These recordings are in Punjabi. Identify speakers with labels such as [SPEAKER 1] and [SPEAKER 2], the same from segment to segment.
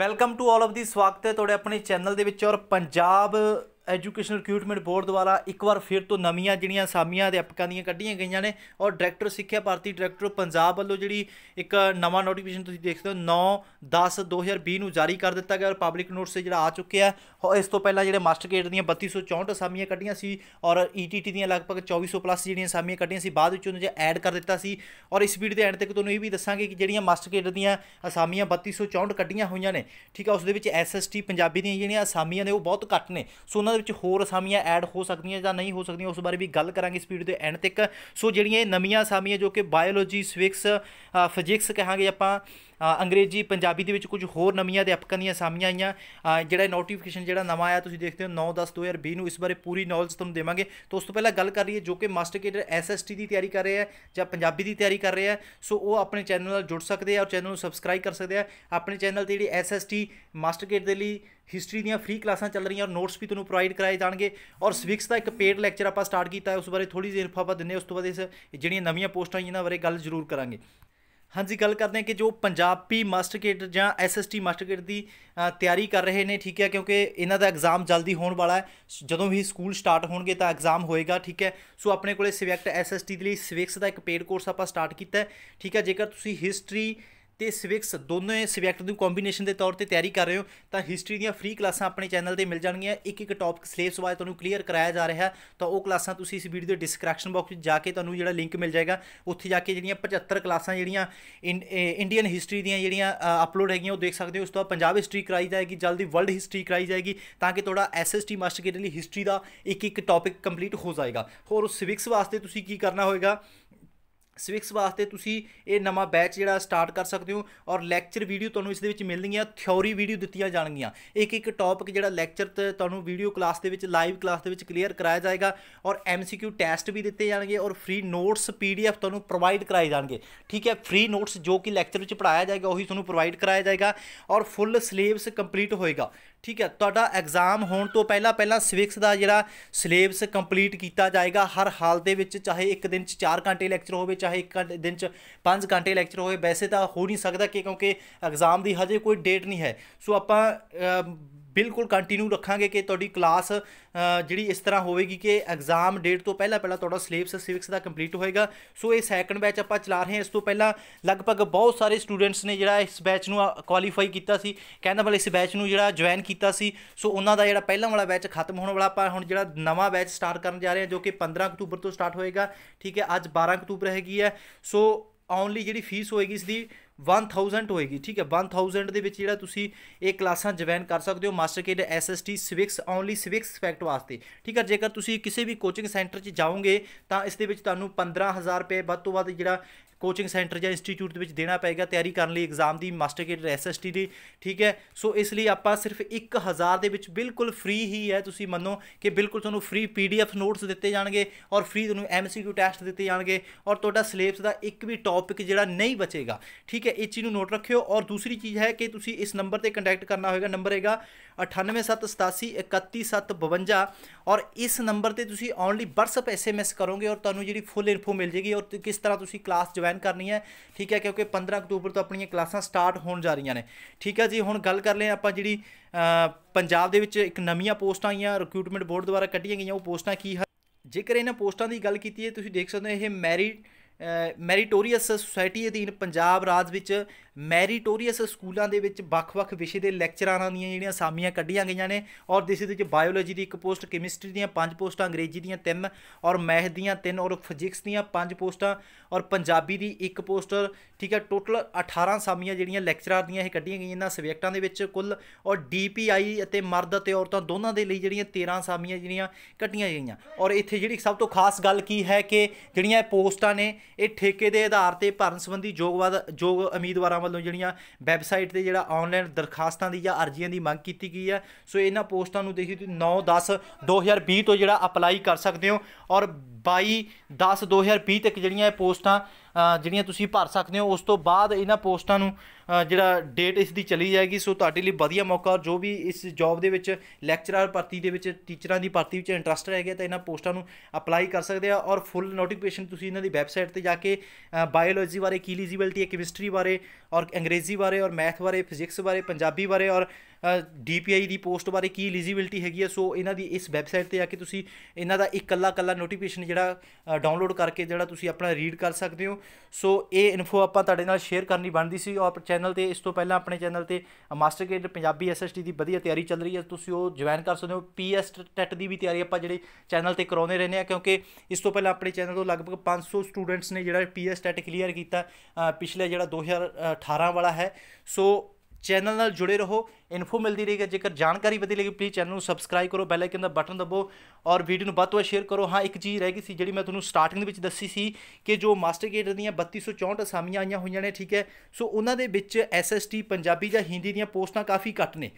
[SPEAKER 1] welcome to all of the ਸਵਾਗਤ ਹੈ ਤੁਹਾਡੇ ਆਪਣੇ ਚੈਨਲ ਦੇ ਵਿੱਚ ਔਰ ਪੰਜਾਬ ਐਜੂਕੇਸ਼ਨ ਰਿਕਰੂਟਮੈਂਟ ਬੋਰਡ ਦੁਆਰਾ ਇੱਕ ਵਾਰ ਫਿਰ ਤੋਂ ਨਵੀਆਂ ਜਿਹੜੀਆਂ ਸਾਮੀਆਂ ਅਧਿਆਪਕਾਂ ਦੀਆਂ ਕੱਢੀਆਂ ਗਈਆਂ ਨੇ ਔਰ ਡਾਇਰੈਕਟਰ ਸਿੱਖਿਆ ਭਾਰਤੀ ਡਾਇਰੈਕਟਰ ਪੰਜਾਬ ਵੱਲੋਂ ਜਿਹੜੀ ਇੱਕ ਨਵਾਂ ਨੋਟੀਫਿਕੇਸ਼ਨ ਤੁਸੀਂ ਦੇਖ ਸਕਦੇ ਹੋ 9 10 2020 ਨੂੰ ਜਾਰੀ ਕਰ ਦਿੱਤਾ ਗਿਆ ਔਰ ਪਬਲਿਕ ਨੋਟਿਸ ਜਿਹੜਾ ਆ ਚੁੱਕਿਆ ਹੈ ਇਸ ਤੋਂ ਪਹਿਲਾਂ ਜਿਹੜੇ ਮਾਸਟਰ ਗ੍ਰੇਡ ਦੀਆਂ 3264 ਸਾਮੀਆਂ ਕੱਢੀਆਂ ਸੀ ਔਰ ਈਟੀਟੀ ਦੀਆਂ ਲਗਭਗ 2400 ਪਲੱਸ ਜਿਹੜੀਆਂ ਸਾਮੀਆਂ ਕੱਢੀਆਂ ਸੀ ਬਾਅਦ ਵਿੱਚ ਉਹਨਾਂ ਜੇ ਐਡ ਕਰ ਦਿੱਤਾ ਸੀ ਔਰ ਇਸ ਵੀਡੀਓ ਦੇ ਐਂਡ ਤੱਕ ਤੁਹਾਨੂੰ ਇਹ ਵੀ ਦੱਸਾਂਗੇ ਕਿ ਜਿਹੜੀਆਂ ਮਾਸਟਰ ਗ੍ਰੇਡ ਦੀਆਂ ਅਸਾਮੀਆਂ 3264 ਕੱਢੀਆਂ ਹੋਈਆਂ ਨੇ ਠੀਕ ਆ ਉਸ ਦੇ ਵਿੱਚ ਐਸਐਸਟੀ ਪੰਜਾਬੀ ਦੀਆਂ ਜਿਹੜੀਆਂ ਸਾਮੀਆਂ ਨੇ ਉਹ ਬਹੁਤ ਘੱਟ ਨੇ ਸੋ ਉਹਨਾਂ ਦੇ ਵਿੱਚ ਹੋਰ ਅਸਾਮੀਆਂ ਐਡ ਹੋ ਸਕਦੀਆਂ ਜਾਂ ਨਹੀਂ ਹੋ ਸਕਦੀਆਂ ਉਸ ਬਾਰੇ ਵੀ ਗੱਲ ਕਰਾਂਗੇ ਇਸ ਵੀਡੀਓ ਦੇ ਐਂਡ ਤੱਕ ਸੋ ਜਿਹੜੀਆਂ ਇਹ ਨਵੀਆਂ ਅਸਾਮੀਆਂ ਜੋ ਕਿ ਬਾਇਓਲੋਜੀ ਸਵਿਕਸ ਫਿਜ਼ਿਕਸ ਕਹਾਂਗੇ ਆਪਾਂ ਅੰਗਰੇਜ਼ੀ ਪੰਜਾਬੀ ਦੇ ਵਿੱਚ ਕੁਝ ਹੋਰ ਨਵੀਆਂ ਅਧਿਆਪਕਾਂ ਦੀਆਂ ਸਾਮੀਆਂ ਆਈਆਂ ਜਿਹੜਾ ਨੋਟੀਫਿਕੇਸ਼ਨ ਜਿਹੜਾ ਨਵਾਂ ਆਇਆ ਤੁਸੀਂ ਦੇਖਦੇ ਹੋ 9 10 2020 ਨੂੰ ਇਸ ਬਾਰੇ ਪੂਰੀ ਨੌਲੇਜ ਤੁਹਾਨੂੰ ਦੇਵਾਂਗੇ ਤੋਂ ਉਸ ਤੋਂ ਪਹਿਲਾਂ ਗੱਲ ਕਰ ਲਈਏ ਜੋ ਕਿ ਮਾਸਟਰ ਕੇਡਰ ਐਸਐਸਟੀ ਦੀ ਤਿਆਰੀ ਕਰ ਰਹੇ ਹੈ ਜਾਂ ਪੰਜਾਬੀ ਦੀ ਤਿਆਰੀ ਕਰ ਰਹੇ ਹੈ ਸੋ ਉਹ ਆਪਣੇ ਚੈਨਲ ਨਾਲ ਜੁੜ ਸਕਦੇ ਆ ਔਰ ਚੈਨਲ ਨੂੰ ਸਬਸਕ੍ਰਾਈਬ ਕਰ ਸਕਦੇ ਆ ਆਪਣੇ ਚੈਨਲ ਤੇ ਜਿਹੜੀ ਐਸਐਸਟੀ ਮਾਸਟਰ ਦੇ ਲਈ ਹਿਸਟਰੀ ਦੀਆਂ ਫ੍ਰੀ ਕਲਾਸਾਂ ਚੱਲ ਰਹੀਆਂ ਔਰ ਨੋਟਸ ਵੀ ਤੁਹਾਨੂੰ ਪ੍ਰੋਵਾਈਡ ਕਰਾਏ ਜਾਣਗੇ ਔਰ ਸਵਿਕਸ ਦਾ ਇੱਕ ਪੇਡ ਲੈਕਚਰ ਆਪਾਂ ਸਟਾਰਟ ਕੀਤਾ ਹੈ ਉਸ ਬਾਰੇ ਥੋੜੀ ਜਿਹੀ ਇਨਫੋ ਆਪਾਂ ਦਿੰਨੇ ਉਸ ਤੋਂ ਬਾਅਦ ਇਸ ਜਿਹੜੀਆਂ ਨਵੀਆਂ ਪੋਸਟਾਂ ਆਈਆਂ ਇਹਨਾਂ ਬਾਰੇ ਗੱਲ ਜ਼ਰੂਰ ਕਰਾਂਗੇ ਹਾਂਜੀ ਗੱਲ ਕਰਦੇ ਹਾਂ ਕਿ ਜੋ ਪੰਜਾਬੀ ਮਾਸਟਰ ਕੇਡਰ ਜਾਂ ਐਸਐਸਟੀ ਮਾਸਟਰ ਕੇਡਰ ਦੀ ਤਿਆਰੀ ਕਰ ਰਹੇ ਨੇ ਠੀਕ ਹੈ ਕਿਉਂਕਿ ਇਹਨਾਂ ਦਾ ਐਗਜ਼ਾਮ ਜਲਦੀ ਹੋਣ ਵਾਲਾ ਹੈ ਜਦੋਂ ਵੀ ਸਕੂਲ ਸਟਾਰਟ ਹੋਣਗੇ ਤਾਂ ਐਗਜ਼ਾਮ ਹੋਏਗਾ ਠੀਕ ਹੈ ਸੋ ਆਪਣੇ ਕੋਲੇ ਸਬਜੈਕਟ ਐਸਐਸਟੀ ਦੇ ਲਈ ਸਿਵਿਕਸ ਦਾ ਇੱਕ ਪੇਡ ਕੋਰਸ ਆਪਾਂ ਸਟਾਰਟ ਕੀਤਾ ਹੈ ਠੀਕ ਹੈ ਜੇਕਰ ਤੁਸੀਂ ਹਿਸਟਰੀ ਤੇ ਸਿਵਿਕਸ ਦੋਨੇ ਸਬਜੈਕਟ ਦੀ ਕੰਬੀਨੇਸ਼ਨ ਦੇ ਤੌਰ ਤੇ ਤਿਆਰੀ ਕਰ ਰਹੇ ਹੋ ਤਾਂ ਹਿਸਟਰੀ ਦੀਆਂ ਫ੍ਰੀ ਕਲਾਸਾਂ ਆਪਣੇ ਚੈਨਲ ਤੇ ਮਿਲ ਜਾਣਗੀਆਂ ਇੱਕ ਇੱਕ ਟੌਪਿਕ ਸਿਲੇਬਸ ਵਾਈਜ਼ ਤੁਹਾਨੂੰ ਕਲੀਅਰ ਕਰਾਇਆ ਜਾ ਰਿਹਾ ਤਾਂ ਉਹ ਕਲਾਸਾਂ ਤੁਸੀਂ ਇਸ ਵੀਡੀਓ ਦੇ ਡਿਸਕ੍ਰਿਪਸ਼ਨ ਬਾਕਸ ਵਿੱਚ ਜਾ ਕੇ ਤੁਹਾਨੂੰ ਜਿਹੜਾ ਲਿੰਕ ਮਿਲ ਜਾਏਗਾ ਉੱਥੇ ਜਾ ਕੇ ਜਿਹੜੀਆਂ 75 ਕਲਾਸਾਂ ਜਿਹੜੀਆਂ ਇੰਡੀਅਨ ਹਿਸਟਰੀ ਦੀਆਂ ਜਿਹੜੀਆਂ ਅਪਲੋਡ ਹੈਗੀਆਂ ਉਹ ਦੇਖ ਸਕਦੇ ਹੋ ਉਸ ਤੋਂ ਬਾਅਦ ਪੰਜਾਬ ਹਿਸਟਰੀ ਕਰਾਈ ਜਾਏਗੀ ਜਲਦੀ ਵਰਲਡ ਹਿਸਟਰੀ ਕਰਾਈ ਜਾਏਗੀ ਤਾਂ ਕਿ ਤੁਹਾਡਾ ਐਸਐਸਟੀ ਮਾਸਟਰ ਕੇ ਲਈ ਹਿਸਟਰੀ ਦਾ ਇੱਕ ਇੱਕ ਟੌਪਿਕ ਕੰਪਲੀਟ ਹੋ ਜਾਏਗਾ ਹੋਰ ਸਿਵਿਕਸ ਵਾਸਤੇ ਤੁਸੀਂ ਕੀ ਕਰਨਾ ਹੋਏਗਾ ਸਵਿਕਸ ਵਾਸਤੇ ਤੁਸੀਂ ਇਹ ਨਵਾਂ ਬੈਚ ਜਿਹੜਾ ਸਟਾਰਟ ਕਰ ਸਕਦੇ ਹੋ ਔਰ ਲੈਕਚਰ ਵੀਡੀਓ ਤੁਹਾਨੂੰ ਇਸ ਦੇ ਵਿੱਚ ਮਿਲਣਗੀਆਂ ਥਿਉਰੀ ਵੀਡੀਓ ਦਿੱਤੀਆਂ ਜਾਣਗੀਆਂ ਇੱਕ ਇੱਕ ਟੌਪਿਕ ਜਿਹੜਾ ਲੈਕਚਰ ਤੇ ਤੁਹਾਨੂੰ ਵੀਡੀਓ ਕਲਾਸ ਦੇ ਵਿੱਚ ਲਾਈਵ ਕਲਾਸ ਦੇ ਵਿੱਚ ਕਲੀਅਰ ਕਰਾਇਆ ਜਾਏਗਾ ਔਰ ਐਮਸੀਕਿਊ ਟੈਸਟ ਵੀ ਦਿੱਤੇ ਜਾਣਗੇ ਔਰ ਫ੍ਰੀ ਨੋਟਸ ਪੀਡੀਐਫ ਤੁਹਾਨੂੰ ਪ੍ਰੋਵਾਈਡ ਕਰਾਏ ਜਾਣਗੇ ਠੀਕ ਹੈ ਫ੍ਰੀ ਨੋਟਸ ਜੋ ਕਿ ਲੈਕਚਰ ਵਿੱਚ ਪੜਾਇਆ ਜਾਏਗਾ ਉਹੀ ਤੁਹਾਨੂੰ ਪ੍ਰੋਵਾਈਡ ਕਰਾਇਆ ਜਾਏਗਾ ਔਰ ਫੁੱਲ ਸਿਲੇਬਸ ਕੰਪਲੀਟ ਹੋਏਗਾ ਠੀਕ ਹੈ ਤੁਹਾਡਾ ਐਗਜ਼ਾਮ ਹੋਣ ਤੋਂ ਪਹਿਲਾਂ ਪਹਿਲਾਂ ਸਿਵਿਕਸ ਦਾ ਜਿਹੜਾ ਸਿਲੇਬਸ ਕੰਪਲੀਟ ਕੀਤਾ ਜਾਏਗਾ ਹਰ ਹਾਲ ਦੇ ਵਿੱਚ ਚਾਹੇ ਇੱਕ ਦਿਨ 'ਚ 4 ਘੰਟੇ ਲੈਕਚਰ ਹੋਵੇ ਚਾਹੇ ਇੱਕ ਦਿਨ 'ਚ 5 ਘੰਟੇ ਲੈਕਚਰ ਹੋਵੇ ਵੈਸੇ ਤਾਂ ਹੋ ਨਹੀਂ ਸਕਦਾ ਕਿ ਕਿਉਂਕਿ ਐਗਜ਼ਾਮ ਦੀ ਹਜੇ ਕੋਈ ਡੇਟ ਨਹੀਂ ਹੈ ਸੋ ਆਪਾਂ ਬਿਲਕੁਲ ਕੰਟੀਨਿਊ ਰੱਖਾਂਗੇ ਕਿ ਤੁਹਾਡੀ ਕਲਾਸ ਜਿਹੜੀ ਇਸ ਤਰ੍ਹਾਂ ਹੋਵੇਗੀ ਕਿ ਐਗਜ਼ਾਮ ਡੇਟ ਤੋਂ ਪਹਿਲਾਂ ਪਹਿਲਾਂ ਤੁਹਾਡਾ ਸਿਲੇਬਸ ਸਿਵਿਕਸ ਦਾ ਕੰਪਲੀਟ ਹੋਏਗਾ ਸੋ ਇਹ ਸੈਕੰਡ ਬੈਚ ਆਪਾਂ ਚਲਾ ਰਹੇ ਹਾਂ ਇਸ ਤੋਂ ਪਹਿਲਾਂ ਲਗਭਗ ਬਹੁਤ ਸਾਰੇ ਸਟੂਡੈਂਟਸ ਨੇ ਜਿਹੜਾ ਇਸ ਬੈਚ ਨੂੰ ਕੁਆਲੀਫਾਈ ਕੀਤਾ ਸੀ ਕਹਿੰਦਾ ਬਲ ਇਸ ਬੈਚ ਨੂੰ ਜਿਹੜਾ ਜੁਆਇਨ ਕੀਤਾ ਸੀ ਸੋ ਉਹਨਾਂ ਦਾ ਜਿਹੜਾ ਪਹਿਲਾਂ ਵਾਲਾ ਬੈਚ ਖਤਮ ਹੋਣ ਵਾਲਾ ਆਪਾਂ ਹੁਣ ਜਿਹੜਾ ਨਵਾਂ ਬੈਚ ਸਟਾਰਟ ਕਰਨ ਜਾ ਰਹੇ ਹਾਂ ਜੋ ਕਿ 15 ਅਕਤੂਬਰ ਤੋਂ ਸਟਾਰਟ ਹੋਏਗਾ ਠੀਕ ਹੈ ਅੱਜ 12 ਅਕਤੂਬਰ ਹੈਗੀ ਹੈ ਸੋ ਓਨਲੀ ਜਿਹੜੀ ਫੀਸ ਹੋਏਗੀ ਇਸ ਦੀ 1000 ਹੋਏਗੀ ਠੀਕ ਹੈ 1000 ਦੇ ਵਿੱਚ ਜਿਹੜਾ ਤੁਸੀਂ ਇਹ ਕਲਾਸਾਂ ਜੁਆਇਨ ਕਰ ਸਕਦੇ ਹੋ master cadre SST civics only civics fact ਵਾਸਤੇ ਠੀਕ ਹੈ ਜੇਕਰ ਤੁਸੀਂ ਕਿਸੇ ਵੀ ਕੋਚਿੰਗ ਸੈਂਟਰ 'ਚ ਜਾਓਗੇ ਤਾਂ ਇਸ ਦੇ ਵਿੱਚ ਤੁਹਾਨੂੰ 15000 ਰੁਪਏ ਵੱਧ ਤੋਂ ਵੱਧ ਜਿਹੜਾ ਕੋਚਿੰਗ ਸੈਂਟਰ ਜਾਂ ਇੰਸਟੀਚਿਊਟ ਦੇ ਵਿੱਚ ਦੇਣਾ ਪਏਗਾ ਤਿਆਰੀ ਕਰਨ ਲਈ ਐਗਜ਼ਾਮ ਦੀ ਮਾਸਟਰ ਕੇਡਰ ਐਸਐਸਟੀ ਦੀ ਠੀਕ ਹੈ ਸੋ ਇਸ ਲਈ ਆਪਾਂ ਸਿਰਫ 1000 ਦੇ ਵਿੱਚ ਬਿਲਕੁਲ ਫ੍ਰੀ ਹੀ ਹੈ ਤੁਸੀਂ ਮੰਨੋ ਕਿ ਬਿਲਕੁਲ ਤੁਹਾਨੂੰ ਫ੍ਰੀ ਪੀਡੀਐਫ ਨੋਟਸ ਦਿੱਤੇ ਜਾਣਗੇ ਔਰ ਫ੍ਰੀ ਤੁਹਾਨੂੰ ਐਮਸੀਕਿਊ ਟੈਸਟ ਦਿੱਤੇ ਜਾਣਗੇ ਔਰ ਤੁਹਾਡਾ ਸਿਲੇਬਸ ਦਾ ਇੱਕ ਵੀ ਟੌਪਿਕ ਜਿਹੜਾ ਨਹੀਂ ਬਚੇਗਾ ਠੀਕ ਹੈ ਇਹ ਚੀਜ਼ ਨੂੰ ਨੋਟ ਰੱਖਿਓ ਔਰ ਦੂਸਰੀ ਚੀਜ਼ ਹੈ ਕਿ ਤੁਸੀਂ ਇਸ ਨੰਬਰ ਤੇ ਕੰਟੈਕਟ ਕਰਨਾ ਹੋਵੇਗਾ ਨੰਬਰ ਹੈਗਾ 9877831752 ਔਰ ਇਸ ਨੰਬਰ ਤੇ ਤੁਸੀਂ ਓਨਲੀ WhatsApp ਐਸਐਮਐਸ ਕਰੋਗੇ ਔਰ ਤੁਹਾਨੂੰ ਜਿਹੜੀ ਫੁੱਲ ਇਨਫੋ ਮਿਲ ਜੇਗੀ ਔਰ ਕਿਸ ਤਰ੍ਹਾਂ ਤੁਸੀਂ ਕਲਾਸ ਜੁਆਇਨ ਜੁਆਇਨ ਕਰਨੀ ਹੈ ਠੀਕ ਹੈ ਕਿਉਂਕਿ 15 ਅਕਤੂਬਰ ਤੋਂ ਆਪਣੀਆਂ ਕਲਾਸਾਂ ਸਟਾਰਟ ਹੋਣ ਜਾ ਰਹੀਆਂ ਨੇ ਠੀਕ ਹੈ ਜੀ ਹੁਣ ਗੱਲ ਕਰ ਲਈਏ ਆਪਾਂ ਜਿਹੜੀ ਪੰਜਾਬ ਦੇ ਵਿੱਚ ਇੱਕ ਨਵੀਆਂ ਪੋਸਟਾਂ ਆਈਆਂ ਰਿਕਰੂਟਮੈਂਟ ਬੋਰਡ ਦੁਆਰਾ ਕੱਢੀਆਂ ਗਈਆਂ ਉਹ ਪੋਸਟਾਂ ਕੀ ਹਨ ਜੇਕਰ ਇਹਨਾਂ ਪੋਸਟਾਂ ਦੀ ਗੱਲ ਕੀਤੀ ਹੈ ਤੁਸੀਂ ਦੇਖ ਸਕਦੇ ਹੋ ਇਹ ਮੈਰਿਟ ਮੈਰੀਟੋਰੀਅਸ ਸੁਸਾਇਟੀ ਅਧੀਨ ਪੰਜਾਬ ਰਾਜ ਵਿੱਚ ਮੈਰੀਟੋਰੀਅਸ ਸਕੂਲਾਂ ਦੇ ਵਿੱਚ ਵੱਖ-ਵੱਖ ਵਿਸ਼ੇ ਦੇ ਲੈਕਚਰਾਰਾਂ ਦੀਆਂ ਜਿਹੜੀਆਂ ਸਾਮੀਆਂ ਕੱਢੀਆਂ ਗਈਆਂ ਨੇ ਔਰ ਇਸ ਵਿੱਚ ਬਾਇਓਲੋਜੀ ਦੀ ਇੱਕ ਪੋਸਟ ਕੈਮਿਸਟਰੀ ਦੀਆਂ ਪੰਜ ਪੋਸਟਾਂ ਅੰਗਰੇਜ਼ੀ ਦੀਆਂ ਤਿੰਨ ਔਰ ਮੈਥ ਦੀਆਂ ਤਿੰਨ ਔਰ ਫਿਜ਼ਿਕਸ ਦੀਆਂ ਪੰਜ ਪੋਸਟਾਂ ਔਰ ਪੰਜਾਬੀ ਦੀ ਇੱਕ ਪੋਸਟ ਠੀਕ ਹੈ ਟੋਟਲ 18 ਸਾਮੀਆਂ ਜਿਹੜੀਆਂ ਲੈਕਚਰਾਰ ਦੀਆਂ ਇਹ ਕੱਢੀਆਂ ਗਈਆਂ ਇਹਨਾਂ ਸਬਜੈਕਟਾਂ ਦੇ ਵਿੱਚ ਕੁੱਲ ਔਰ ਡੀਪੀਆਈ ਅਤੇ ਮਰਦ ਅਤੇ ਔਰਤਾਂ ਦੋਨਾਂ ਦੇ ਲਈ ਜਿਹੜੀਆਂ 13 ਸਾਮੀਆਂ ਜਿਹੜੀਆਂ ਕੱਢੀਆਂ ਗਈਆਂ ਔਰ ਇੱਥੇ ਜਿਹੜੀ ਸਭ ਤੋਂ ਖਾਸ ਗੱਲ ਕੀ ਹੈ ਕਿ ਜਿਹੜੀਆਂ ਇਹ ਪੋਸਟਾਂ ਨੇ ਇਹ ਠੇਕੇ ਦੇ ਆਧਾਰ ਤੇ ਭਰਨ ਸੰਬੰਧੀ ਯੋਗਵਾਦ ਯੋਗ ਉਮੀਦਵਾਰਾਂ ਸਰਕਾਰਾਂ ਵੱਲੋਂ ਜਿਹੜੀਆਂ ਵੈਬਸਾਈਟ ਤੇ ਜਿਹੜਾ ਆਨਲਾਈਨ ਦਰਖਾਸਤਾਂ ਦੀ ਜਾਂ ਅਰਜ਼ੀਆਂ ਦੀ ਮੰਗ ਕੀਤੀ ਗਈ ਹੈ ਸੋ ਇਹਨਾਂ ਪੋਸਟਾਂ ਨੂੰ ਦੇਖੀ ਤੁਸੀਂ 9 10 2020 ਤੋਂ ਜਿਹੜਾ ਅਪਲਾਈ ਕਰ ਸਕਦੇ ਹੋ ਔਰ 22 10 2020 ਤੱਕ ਜਿਹੜੀਆਂ ਇਹ ਪੋਸਟਾਂ ਜਿਹੜੀਆਂ ਤੁਸੀਂ ਭਰ ਸਕਦੇ ਹੋ ਉਸ ਤੋਂ ਬਾਅਦ ਇਹਨਾਂ ਪੋਸਟਾਂ ਨੂੰ ਜਿਹੜਾ ਡੇਟ ਇਸ ਦੀ ਚਲੀ ਜਾਏਗੀ ਸੋ ਤੁਹਾਡੇ ਲਈ ਵਧੀਆ ਮੌਕਾ ਜੋ ਵੀ ਇਸ ਜੌਬ ਦੇ ਵਿੱਚ ਲੈਕਚਰਰ ਭਰਤੀ ਦੇ ਵਿੱਚ ਟੀਚਰਾਂ ਦੀ ਭਰਤੀ ਵਿੱਚ ਇੰਟਰਸਟ ਹੈਗਾ ਤਾਂ ਇਹਨਾਂ ਪੋਸਟਾਂ ਨੂੰ ਅਪਲਾਈ ਕਰ ਸਕਦੇ ਆ ਔਰ ਫੁੱਲ ਨੋਟੀਫਿਕੇਸ਼ਨ ਤੁਸੀਂ ਇਹਨਾਂ ਦੀ ਵੈਬਸਾਈਟ ਤੇ ਜਾ ਕੇ ਬਾਇਓਲੋਜੀ ਬਾਰੇ ਕੀ ਐਲੀਜੀਬਿਲਟੀ ਹੈ ਕੈਮਿਸਟਰੀ ਬਾਰੇ ਔਰ ਅੰਗਰੇਜ਼ੀ ਬਾਰੇ ਔਰ ਮੈਥ ਬਾਰੇ ਫਿਜ਼ਿਕਸ ਬਾਰੇ ਪੰਜਾਬੀ ਬਾਰੇ ਔਰ ਡੀਪੀਆਈ ਦੀ ਪੋਸਟ ਬਾਰੇ ਕੀ ਐਲੀਜੀਬਿਲਟੀ ਹੈਗੀ ਹੈ ਸੋ ਇਹਨਾਂ ਦੀ ਇਸ ਵੈਬਸਾਈਟ ਤੇ ਜਾ ਕੇ ਤੁਸੀਂ ਇਹਨਾਂ ਦਾ ਇਕੱਲਾ ਕੱਲਾ ਨੋਟੀਫਿਕੇਸ਼ਨ ਜਿਹੜਾ ਡਾਊਨਲੋਡ ਕਰਕੇ ਜਿਹੜਾ ਤੁਸੀਂ ਆਪਣਾ ਰੀਡ ਕਰ ਸਕਦੇ ਹੋ ਸੋ ਇਹ ਇਨਫੋ ਆਪਾਂ ਤੁਹਾਡੇ ਨਾਲ ਸ਼ੇਅਰ ਕਰਨੀ ਬਣਦੀ ਸੀ ਔਰ ਚੈਨਲ ਤੇ ਇਸ ਤੋਂ ਪਹਿਲਾਂ ਆਪਣੇ ਚੈਨਲ ਤੇ ਮਾਸਟਰ ਗ੍ਰੇਡ ਪੰਜਾਬੀ ਐਸਐਸਟੀ ਦੀ ਵਧੀਆ ਤਿਆਰੀ ਚੱਲ ਰਹੀ ਹੈ ਤੁਸੀਂ ਉਹ ਜੁਆਇਨ ਕਰ ਸਕਦੇ ਹੋ ਪੀਐਸ ਟੈਟ e ਦੀ ਵੀ ਤਿਆਰੀ ਆਪਾਂ ਜਿਹੜੇ ਚੈਨਲ ਤੇ ਕਰਾਉਨੇ ਰਹਿੰਦੇ ਆ ਕਿਉਂਕਿ ਇਸ ਤੋਂ ਪਹਿਲਾਂ ਆਪਣੇ ਚੈਨਲ ਤੋਂ ਲਗਭਗ 500 ਸਟੂਡੈਂਟਸ ਨੇ ਜਿਹੜਾ ਪੀਐਸ ਟੈਟ ਕਲੀਅਰ ਕੀਤਾ ਪਿਛਲੇ ਜਿਹੜਾ 2018 ਵਾਲਾ ਹੈ ਸੋ ਚੈਨਲ ਨਾਲ ਜੁੜੇ ਰਹੋ ਇਨਫੋ ਮਿਲਦੀ ਰਹੇਗਾ ਜੇਕਰ ਜਾਣਕਾਰੀ ਵਧੀ ਲੱਗੀ ਪਲੀਜ਼ ਚੈਨਲ ਨੂੰ ਸਬਸਕ੍ਰਾਈਬ ਕਰੋ ਬੈਲ ਆਈਕਨ ਦਾ ਬਟਨ ਦਬੋ ਔਰ ਵੀਡੀਓ ਨੂੰ ਵੱਧ ਸ਼ੇਅਰ ਕਰੋ ਹਾਂ ਇੱਕ ਚੀਜ਼ ਰਹਿ ਗਈ ਸੀ ਜਿਹੜੀ ਮੈਂ ਤੁਹਾਨੂੰ ਸਟਾਰਟਿੰਗ ਦੇ ਵਿੱਚ ਦੱਸੀ ਸੀ ਕਿ ਜੋ ਮਾਸਟਰ ਕੇਡਰ ਦੀਆਂ 3264 ਅਸਾਮੀਆਂ ਆਈਆਂ ਹੋਈਆਂ ਨੇ ਠੀਕ ਹੈ ਸੋ ਉਹਨਾਂ ਦੇ ਵਿੱਚ ਐਸਐਸਟੀ ਪੰਜਾਬੀ ਜਾਂ ਹਿੰਦੀ ਦੀਆਂ ਪੋਸਟਾਂ ਕਾਫੀ ਘੱਟ ਨੇ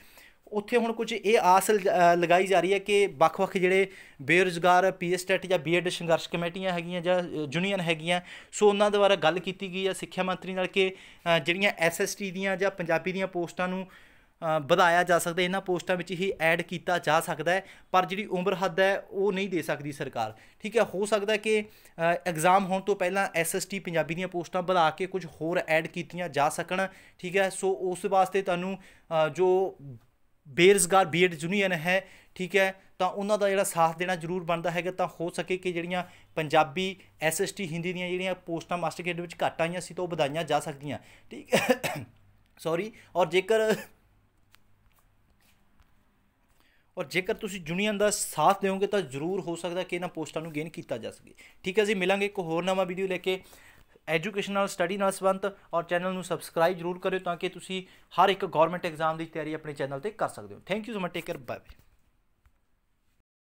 [SPEAKER 1] ਉੱਥੇ ਹੁਣ ਕੁਝ ਇਹ ਆਸ ਲਗਾਈ ਜਾ ਰਹੀ ਹੈ ਕਿ ਵੱਖ-ਵੱਖ ਜਿਹੜੇ ਬੇਰੋਜ਼ਗਾਰ ਪੀਐਸਟੈਟ ਜਾਂ ਬੀਐਡ ਸੰਘਰਸ਼ ਕਮੇਟੀਆਂ ਹੈਗੀਆਂ ਜਾਂ ਯੂਨੀਅਨ ਹੈਗੀਆਂ ਸੋ ਉਹਨਾਂ ਦੁਆਰਾ ਗੱਲ ਕੀਤੀ ਗਈ ਹੈ ਸਿੱਖਿਆ ਮੰਤਰੀ ਨਾਲ ਕਿ ਜਿਹੜੀਆਂ ਐਸਐਸਟੀ ਦੀਆਂ ਜਾਂ ਪੰਜਾਬੀ ਦੀਆਂ ਪੋਸਟਾਂ ਨੂੰ ਵਧਾਇਆ ਜਾ ਸਕਦਾ ਇਹਨਾਂ ਪੋਸਟਾਂ ਵਿੱਚ ਹੀ ਐਡ ਕੀਤਾ ਜਾ ਸਕਦਾ ਹੈ ਪਰ ਜਿਹੜੀ ਉਮਰ ਹੱਦ ਹੈ ਉਹ ਨਹੀਂ ਦੇ ਸਕਦੀ ਸਰਕਾਰ ਠੀਕ ਹੈ ਹੋ ਸਕਦਾ ਕਿ ਐਗਜ਼ਾਮ ਹੋਣ ਤੋਂ ਪਹਿਲਾਂ ਐਸਐਸਟੀ ਪੰਜਾਬੀ ਦੀਆਂ ਪੋਸਟਾਂ ਵਧਾ ਕੇ ਕੁਝ ਹੋਰ ਐਡ ਕੀਤੀਆਂ ਜਾ ਸਕਣ ਠੀਕ ਹੈ ਸੋ ਉਸ ਵਾਸਤੇ ਤੁਹਾਨੂੰ ਜੋ ਬੇਰਜ਼ਗਾਰ ਬੀਐਡ ਯੂਨੀਅਨ ਹੈ ਠੀਕ ਹੈ ਤਾਂ ਉਹਨਾਂ ਦਾ ਜਿਹੜਾ ਸਾਥ ਦੇਣਾ ਜ਼ਰੂਰ ਬਣਦਾ ਹੈਗਾ ਤਾਂ ਹੋ ਸਕੇ ਕਿ ਜਿਹੜੀਆਂ ਪੰਜਾਬੀ ਐਸਐਸਟੀ ਹਿੰਦੀ ਦੀਆਂ ਜਿਹੜੀਆਂ ਪੋਸਟਾਂ ਮਾਸਟਰ ਗ੍ਰੇਡ ਵਿੱਚ ਘਟ ਆਈਆਂ ਸੀ ਤਾਂ ਉਹ ਵਧਾਈਆਂ ਜਾ ਸਕਦੀਆਂ ਠੀਕ ਸੌਰੀ ਔਰ ਜੇਕਰ ਔਰ ਜੇਕਰ ਤੁਸੀਂ ਜੁਨੀਅਨ ਦਾ ਸਾਥ ਦਿਓਗੇ ਤਾਂ ਜ਼ਰੂਰ ਹੋ ਸਕਦਾ ਕਿ ਇਹਨਾਂ ਪੋਸਟਾਂ ਨੂੰ ਗੇਨ ਕੀਤਾ ਜਾ ਸਕੇ ਠੀਕ ਹੈ ਜੀ ਮਿਲਾਂਗੇ ਇੱਕ ਹੋਰ ਨਵਾਂ ਵੀਡੀਓ ਲੈ ਕੇ ਐਜੂਕੇਸ਼ਨ ਨਾਲ ਸਟੱਡੀ ਨਾਲ ਸੰਬੰਧ ਔਰ ਚੈਨਲ ਨੂੰ ਸਬਸਕ੍ਰਾਈਬ ਜ਼ਰੂਰ ਕਰਿਓ ਤਾਂ ਕਿ ਤੁਸੀਂ ਹਰ ਇੱਕ ਗਵਰਨਮੈਂਟ ਐਗਜ਼ਾਮ ਦੀ ਤਿਆਰੀ ਆਪਣੇ ਚੈਨਲ ਤੇ ਕਰ ਸਕਦੇ ਹੋ thank you so much take care bye